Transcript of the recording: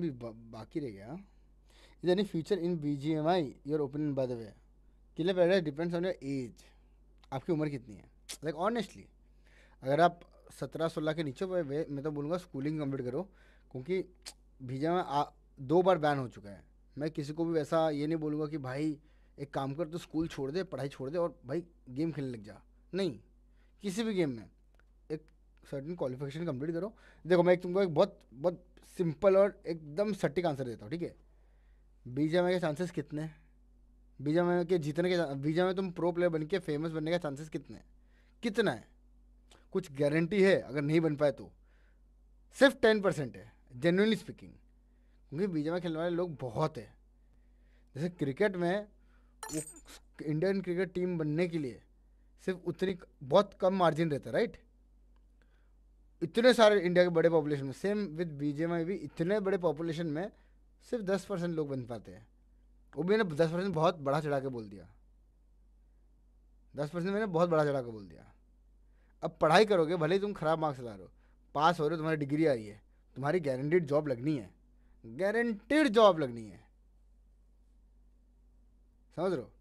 भी बा, बाकी रह गया is any future in B G M I your opinion by the way किले पर डिपेंड्स ऑन योर एज आपकी उम्र कितनी है लाइक like, ऑनेस्टली अगर आप सत्रह सोलह के नीचे वे मैं तो बोलूँगा स्कूलिंग कम्प्लीट करो क्योंकि बी जी एम आई दो बार बैन हो चुका है मैं किसी को भी वैसा ये नहीं बोलूँगा कि भाई एक काम कर तो स्कूल छोड़ दे पढ़ाई छोड़ दे और भाई गेम खेलने लग जा नहीं किसी भी गेम में एक सर्टन क्वालिफिकेशन कंप्लीट करो देखो मैं एक तुमको एक बहुत बहुत सिंपल और एकदम सटीक आंसर देता हूँ ठीक है बीजामा के चांसेस कितने बीजा बीजामा के जीतने के बीजा में तुम प्रो प्लेयर बन के फेमस बनने के चांसेस कितने हैं कितना है कुछ गारंटी है अगर नहीं बन पाए तो सिर्फ टेन परसेंट है जेनुअनली स्पीकिंग क्योंकि में खेलने वाले लोग बहुत है जैसे क्रिकेट में वो इंडियन क्रिकेट टीम बनने के लिए सिर्फ उतनी बहुत कम मार्जिन रहता है राइट इतने सारे इंडिया के बड़े पॉपुलेशन में सेम विद बीजे में भी इतने बड़े पॉपुलेशन में सिर्फ दस परसेंट लोग बन पाते हैं वो भी मैंने दस परसेंट बहुत बड़ा चढ़ा के बोल दिया दस परसेंट मैंने बहुत बड़ा चढ़ा के बोल दिया अब पढ़ाई करोगे भले ही तुम खराब मार्क्स ला रहे हो पास हो रहे हो तुम्हारी डिग्री आई है तुम्हारी गारंटीड जॉब लगनी है गारंटेड जॉब लगनी है समझ रहे हो